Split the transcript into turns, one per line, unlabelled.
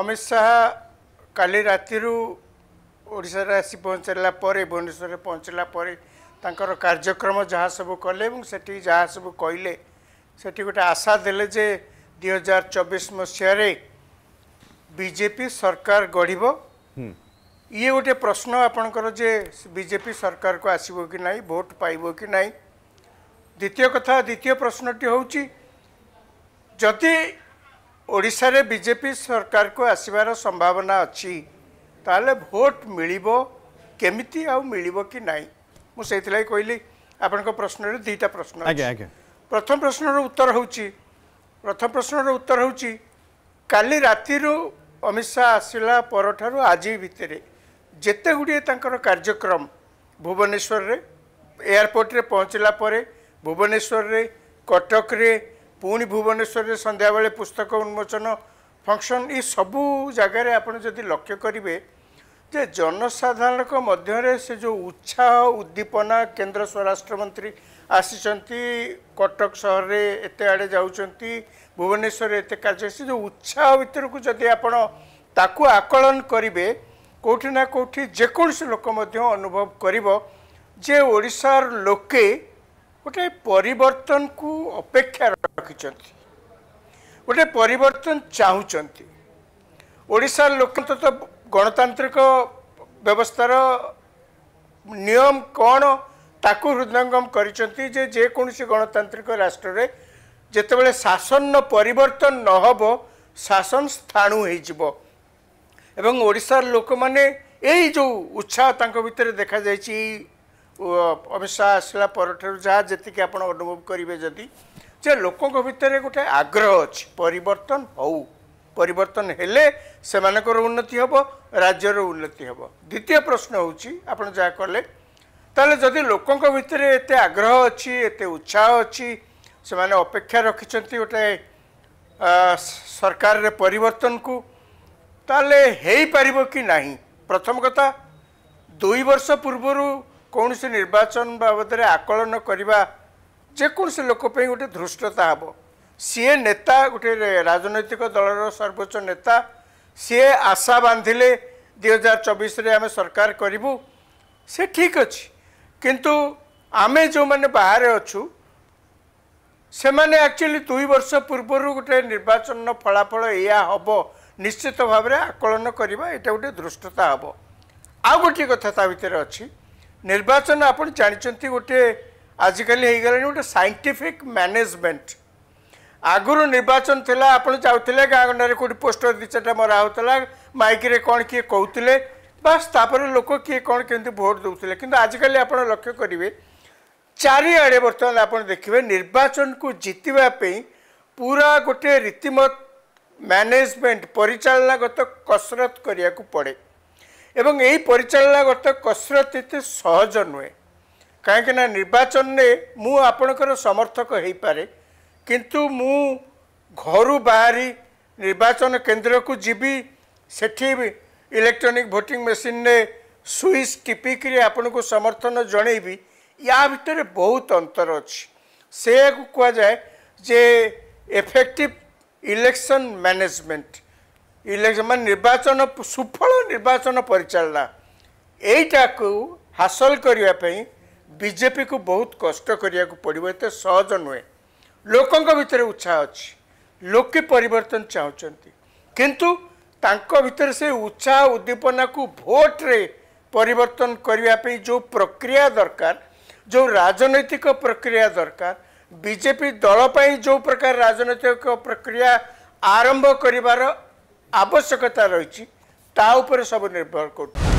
ଅମିତ ଶାହା କାଲି ରାତିରୁ ଓଡ଼ିଶାରେ ଆସି ପହଞ୍ଚିଲା ପରେ ଭୁବନେଶ୍ୱରରେ ପହଞ୍ଚିଲା ପରେ ତାଙ୍କର କାର୍ଯ୍ୟକ୍ରମ ଯାହା ସବୁ କଲେ ଏବଂ ସେଠି ଯାହା ସବୁ କହିଲେ ସେଠି ଗୋଟେ ଆଶା ଦେଲେ ଯେ ଦୁଇ ହଜାର ଚବିଶ ମସିହାରେ ବିଜେପି ସରକାର ଗଢ଼ିବ ଇଏ ଗୋଟେ ପ୍ରଶ୍ନ ଆପଣଙ୍କର ଯେ ବିଜେପି ସରକାରକୁ ଆସିବ କି ନାହିଁ ଭୋଟ୍ ପାଇବ କି ନାହିଁ ଦ୍ୱିତୀୟ କଥା ଦ୍ୱିତୀୟ ପ୍ରଶ୍ନଟି ହେଉଛି ଯଦି ଓଡ଼ିଶାରେ ବିଜେପି ସରକାରକୁ ଆସିବାର ସମ୍ଭାବନା ଅଛି ତାହେଲେ ଭୋଟ ମିଳିବ କେମିତି ଆଉ ମିଳିବ କି ନାହିଁ ମୁଁ ସେଇଥିଲାଗି କହିଲି ଆପଣଙ୍କ ପ୍ରଶ୍ନରେ ଦୁଇଟା ପ୍ରଶ୍ନ ଆଜ୍ଞା ଆଜ୍ଞା ପ୍ରଥମ ପ୍ରଶ୍ନର ଉତ୍ତର ହେଉଛି ପ୍ରଥମ ପ୍ରଶ୍ନର ଉତ୍ତର ହେଉଛି କାଲି ରାତିରୁ ଅମିତ ଶାହା ଆସିଲା ପରଠାରୁ ଆଜି ଭିତରେ ଯେତେ ଗୁଡ଼ିଏ ତାଙ୍କର କାର୍ଯ୍ୟକ୍ରମ ଭୁବନେଶ୍ୱରରେ ଏୟାରପୋର୍ଟରେ ପହଞ୍ଚିଲା ପରେ ଭୁବନେଶ୍ୱରରେ କଟକରେ ପୁଣି ଭୁବନେଶ୍ୱରରେ ସନ୍ଧ୍ୟାବେଳେ ପୁସ୍ତକ ଉନ୍ମୋଚନ ଫଙ୍କସନ୍ ଏ ସବୁ ଜାଗାରେ ଆପଣ ଯଦି ଲକ୍ଷ୍ୟ କରିବେ ଯେ ଜନସାଧାରଣଙ୍କ ମଧ୍ୟରେ ସେ ଯେଉଁ ଉତ୍ସାହ ଉଦ୍ଦୀପନା କେନ୍ଦ୍ର ସ୍ୱରାଷ୍ଟ୍ରମନ୍ତ୍ରୀ ଆସିଛନ୍ତି କଟକ ସହରରେ ଏତେ ଆଡ଼େ ଯାଉଛନ୍ତି ଭୁବନେଶ୍ୱରରେ ଏତେ କାର୍ଯ୍ୟ ସେ ଯେଉଁ ଉତ୍ସାହ ଭିତରକୁ ଯଦି ଆପଣ ତାକୁ ଆକଳନ କରିବେ କେଉଁଠି ନା କେଉଁଠି ଯେକୌଣସି ଲୋକ ମଧ୍ୟ ଅନୁଭବ କରିବ ଯେ ଓଡ଼ିଶାର ଲୋକେ ଗୋଟେ ପରିବର୍ତ୍ତନକୁ ଅପେକ୍ଷା ରଖିଛନ୍ତି ଗୋଟେ ପରିବର୍ତ୍ତନ ଚାହୁଁଛନ୍ତି ଓଡ଼ିଶାର ଲୋକ ତ ଗଣତାନ୍ତ୍ରିକ ବ୍ୟବସ୍ଥାର ନିୟମ କ'ଣ ତାକୁ ହୃଦୟଙ୍ଗମ କରିଛନ୍ତି ଯେ ଯେକୌଣସି ଗଣତାନ୍ତ୍ରିକ ରାଷ୍ଟ୍ରରେ ଯେତେବେଳେ ଶାସନର ପରିବର୍ତ୍ତନ ନ ହେବ ଶାସନ ସ୍ଥାଣୁ ହୋଇଯିବ ଏବଂ ଓଡ଼ିଶାର ଲୋକମାନେ ଏଇ ଯେଉଁ ଉତ୍ସାହ ତାଙ୍କ ଭିତରେ ଦେଖାଯାଇଛି ଅମିତ ଶାହ ଆସିଲା ପରଠାରୁ ଯାହା ଯେତିକି ଆପଣ ଅନୁଭବ କରିବେ ଯଦି ଯେ ଲୋକଙ୍କ ଭିତରେ ଗୋଟେ ଆଗ୍ରହ ଅଛି ପରିବର୍ତ୍ତନ ହେଉ ପରିବର୍ତ୍ତନ ହେଲେ ସେମାନଙ୍କର ଉନ୍ନତି ହେବ ରାଜ୍ୟର ଉନ୍ନତି ହେବ ଦ୍ୱିତୀୟ ପ୍ରଶ୍ନ ହେଉଛି ଆପଣ ଯାହା କଲେ ତାହେଲେ ଯଦି ଲୋକଙ୍କ ଭିତରେ ଏତେ ଆଗ୍ରହ ଅଛି ଏତେ ଉତ୍ସାହ ଅଛି ସେମାନେ ଅପେକ୍ଷା ରଖିଛନ୍ତି ଗୋଟେ ସରକାରରେ ପରିବର୍ତ୍ତନକୁ ତାହେଲେ ହେଇପାରିବ କି ନାହିଁ ପ୍ରଥମ କଥା ଦୁଇ ବର୍ଷ ପୂର୍ବରୁ କୌଣସି ନିର୍ବାଚନ ବାବଦରେ ଆକଳନ କରିବା ଯେକୌଣସି ଲୋକ ପାଇଁ ଗୋଟେ ଧୃଷ୍ଟତା ହେବ ସିଏ ନେତା ଗୋଟେ ରାଜନୈତିକ ଦଳର ସର୍ବୋଚ୍ଚ ନେତା ସିଏ ଆଶା ବାନ୍ଧିଲେ ଦୁଇ ହଜାର ଚବିଶରେ ଆମେ ସରକାର କରିବୁ ସେ ଠିକ୍ ଅଛି କିନ୍ତୁ ଆମେ ଯେଉଁମାନେ ବାହାରେ ଅଛୁ ସେମାନେ ଆକ୍ଚୁଆଲି ଦୁଇ ବର୍ଷ ପୂର୍ବରୁ ଗୋଟେ ନିର୍ବାଚନର ଫଳାଫଳ ଏହା ହେବ ନିଶ୍ଚିତ ଭାବରେ ଆକଳନ କରିବା ଏଇଟା ଗୋଟେ ଧୃଷ୍ଟତା ହେବ ଆଉ ଗୋଟିଏ କଥା ତା ଭିତରେ ଅଛି ନିର୍ବାଚନ ଆପଣ ଜାଣିଛନ୍ତି ଗୋଟିଏ ଆଜିକାଲି ହେଇଗଲାଣି ଗୋଟେ ସାଇଣ୍ଟିଫିକ୍ ମ୍ୟାନେଜମେଣ୍ଟ ଆଗରୁ ନିର୍ବାଚନ ଥିଲା ଆପଣ ଯାଉଥିଲେ ଗାଁ ଗଣ୍ଡାରେ କେଉଁଠି ପୋଷ୍ଟର ଦୁଇ ଚାରିଟା ମରା ହେଉଥିଲା ମାଇକ୍ରେ କ'ଣ କିଏ କହୁଥିଲେ ବାସ୍ ତାପରେ ଲୋକ କିଏ କ'ଣ କେମିତି ଭୋଟ୍ ଦେଉଥିଲେ କିନ୍ତୁ ଆଜିକାଲି ଆପଣ ଲକ୍ଷ୍ୟ କରିବେ ଚାରିଆଡ଼େ ବର୍ତ୍ତମାନ ଆପଣ ଦେଖିବେ ନିର୍ବାଚନକୁ ଜିତିବା ପାଇଁ ପୁରା ଗୋଟିଏ ରୀତିମତ ମ୍ୟାନେଜମେଣ୍ଟ ପରିଚାଳନାଗତ କସରତ କରିବାକୁ ପଡ଼େ ଏବଂ ଏହି ପରିଚାଳନାଗତ କସରତ ଏତେ ସହଜ ନୁହେଁ କାହିଁକିନା ନିର୍ବାଚନରେ ମୁଁ ଆପଣଙ୍କର ସମର୍ଥକ ହେଇପାରେ କିନ୍ତୁ ମୁଁ ଘରୁ ବାହାରି ନିର୍ବାଚନ କେନ୍ଦ୍ରକୁ ଯିବି ସେଠି ଇଲେକ୍ଟ୍ରୋନିକ୍ ଭୋଟିଂ ମେସିନ୍ରେ ସୁଇଚ୍ ଟିପିକିରି ଆପଣଙ୍କୁ ସମର୍ଥନ ଜଣେଇବି ୟା ଭିତରେ ବହୁତ ଅନ୍ତର ଅଛି ସେୟାକୁ କୁହାଯାଏ ଯେ ଏଫେକ୍ଟିଭ୍ ଇଲେକ୍ସନ୍ ମ୍ୟାନେଜମେଣ୍ଟ ଇଲେକ୍ସନ୍ ମାନେ ନିର୍ବାଚନ ସୁଫଳ ନିର୍ବାଚନ ପରିଚାଳନା ଏଇଟାକୁ ହାସଲ କରିବା ପାଇଁ ବିଜେପିକୁ ବହୁତ କଷ୍ଟ କରିବାକୁ ପଡ଼ିବ ଏତେ ସହଜ ନୁହେଁ ଲୋକଙ୍କ ଭିତରେ ଉତ୍ସାହ ଅଛି ଲୋକେ ପରିବର୍ତ୍ତନ ଚାହୁଁଛନ୍ତି କିନ୍ତୁ ତାଙ୍କ ଭିତରେ ସେ ଉତ୍ସାହ ଉଦ୍ଦୀପନାକୁ ଭୋଟରେ ପରିବର୍ତ୍ତନ କରିବା ପାଇଁ ଯେଉଁ ପ୍ରକ୍ରିୟା ଦରକାର ଯେଉଁ ରାଜନୈତିକ ପ୍ରକ୍ରିୟା ଦରକାର ବିଜେପି ଦଳ ପାଇଁ ଯେଉଁ ପ୍ରକାର ରାଜନୈତିକ ପ୍ରକ୍ରିୟା ଆରମ୍ଭ କରିବାର ଆବଶ୍ୟକତା ରହିଛି ତା ଉପରେ ସବୁ ନିର୍ଭର କରୁଛି